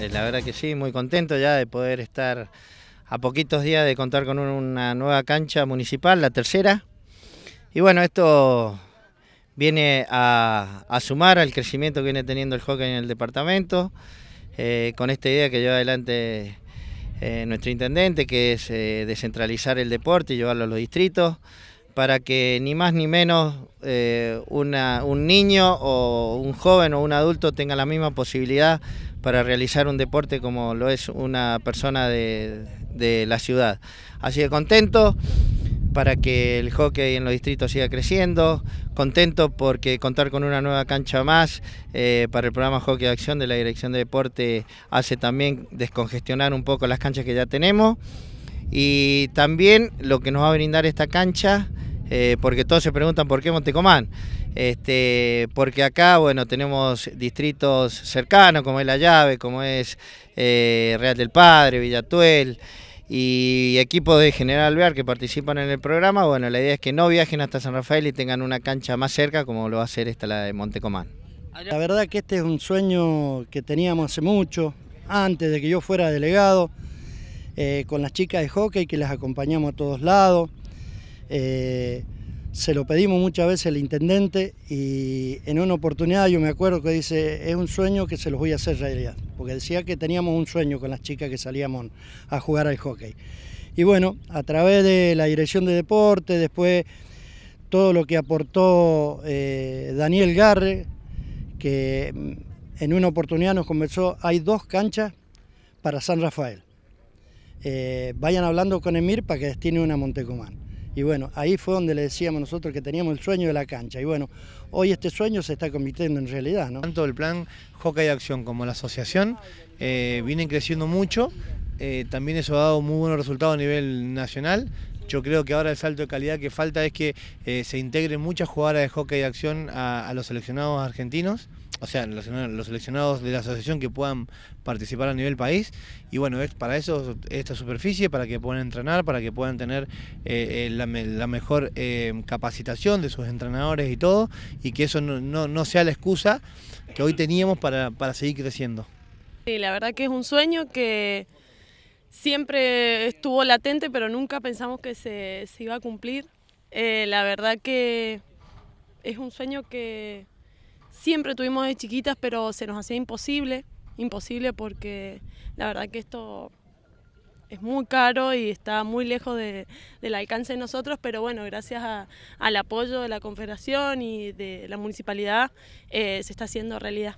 Eh, la verdad que sí, muy contento ya de poder estar a poquitos días de contar con una nueva cancha municipal, la tercera. Y bueno, esto viene a, sumar al crecimiento que viene teniendo el hockey en el departamento, eh, con esta idea que lleva adelante eh, nuestro intendente, que es descentralizar el deporte y llevarlo a los distritos para que ni más ni menos eh, un niño o un joven o un adulto tenga la misma posibilidad para realizar un deporte como lo es una persona de, la ciudad. Así que contento para que el hockey en los distritos siga creciendo, contento porque contar con una nueva cancha más eh, para el programa Hockey de Acción de la Dirección de Deporte hace también descongestionar un poco las canchas que ya tenemos y también lo que nos va a brindar esta cancha eh, porque todos se preguntan por qué Montecomán. Este, porque acá, bueno, tenemos distritos cercanos, como es La Llave, como es eh, Real del Padre, Villatuel y equipos de General Alvear que participan en el programa, bueno, la idea es que no viajen hasta San Rafael y tengan una cancha más cerca como lo va a hacer esta la de Montecomán. La verdad que este es un sueño que teníamos hace mucho, antes de que yo fuera delegado, eh, con las chicas de hockey que las acompañamos a todos lados. Eh, se lo pedimos muchas veces al intendente y en una oportunidad yo me acuerdo que dice, es un sueño que se los voy a hacer realidad, porque decía que teníamos un sueño con las chicas que salíamos a jugar al hockey. Y bueno, a través de la dirección de deporte, después todo lo que aportó eh, Daniel Garre, que mm, en una oportunidad nos conversó, hay dos canchas para San Rafael. Eh, vayan hablando con Emir para que destine una a Montecomán. Y bueno, ahí fue donde le decíamos nosotros que teníamos el sueño de la cancha. Y bueno, hoy este sueño se está convirtiendo en realidad. ¿no? Tanto el plan Hockey Acción como la asociación eh, vienen creciendo mucho. Eh, también eso ha dado muy buenos resultados a nivel nacional. Yo creo que ahora el salto de calidad que falta es que eh, se integren muchas jugadoras de hockey de acción a, los seleccionados argentinos o sea, los, seleccionados de la asociación que puedan participar a nivel país. Y bueno, es para eso esta superficie, para que puedan entrenar, para que puedan tener eh, la, mejor eh, capacitación de sus entrenadores y todo, y que eso no, sea la excusa que hoy teníamos para, para seguir creciendo. Sí, la verdad que es un sueño que siempre estuvo latente, pero nunca pensamos que se, iba a cumplir. Eh, la verdad que es un sueño que siempre tuvimos de chiquitas, pero se nos hacía imposible, imposible porque la verdad que esto es muy caro y está muy lejos del alcance de nosotros, pero bueno, gracias al apoyo de la Confederación y de la municipalidad eh, se está haciendo realidad.